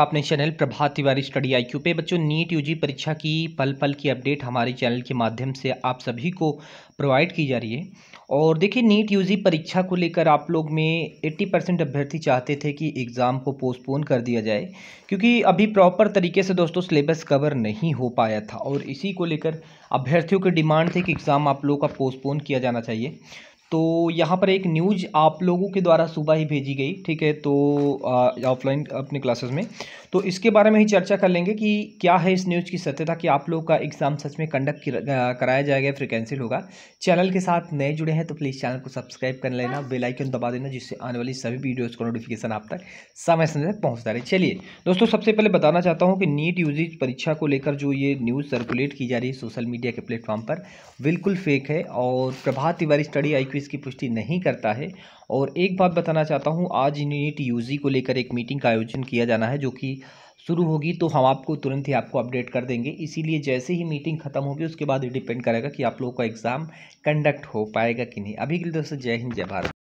अपने channel Prabhat Tiwari study IQ पे बच्चों नीट यूजी परीक्षा की पल पल की अपडेट हमारे चैनल के माध्यम से आप सभी को प्रोवाइड की जा रही है और देखिए नीट यूजी परीक्षा को लेकर आप लोग में 80 परसेंट अभ्यर्थी चाहते थे कि एग्ज़ाम को पोस्टपोन कर दिया जाए क्योंकि अभी प्रॉपर तरीके से दोस्तों सिलेबस कवर नहीं हो पाया था और इसी को लेकर अभ्यर्थियों की डिमांड थी कि एग्ज़ाम आप लोगों का पोस्टपोन किया जाना चाहिए तो यहाँ पर एक न्यूज आप लोगों के द्वारा सुबह ही भेजी गई ठीक है तो ऑफलाइन अपने क्लासेस में तो इसके बारे में ही चर्चा कर लेंगे कि क्या है इस न्यूज़ की सत्यता कि आप लोगों का एग्ज़ाम सच में कंडक्ट कराया जाएगा फिर कैंसिल होगा चैनल के साथ नए जुड़े हैं तो प्लीज़ चैनल को सब्सक्राइब कर लेना बेलाइकन दबा देना जिससे आने वाली सभी वीडियोज़ का नोटिफिकेशन आप तक समय समय तक पहुँचता रहे चलिए दोस्तों सबसे पहले बताना चाहता हूँ कि नीट यूज परीक्षा को लेकर जो ये न्यूज़ सर्कुलेट की जा रही है सोशल मीडिया के प्लेटफॉर्म पर बिल्कुल फेक है और Prabhat Tiwari study I office की पुष्टि नहीं करता है और एक बात बताना चाहता हूँ आज यूनिट यूजी को लेकर एक मीटिंग का आयोजन किया जाना है जो कि शुरू होगी तो हम आपको तुरंत ही आपको अपडेट कर देंगे इसीलिए जैसे ही मीटिंग खत्म होगी उसके बाद ये डिपेंड करेगा कि आप लोगों का एग्ज़ाम कंडक्ट हो पाएगा कि नहीं अभी के लिए दोस्तों जय हिंद जय भारत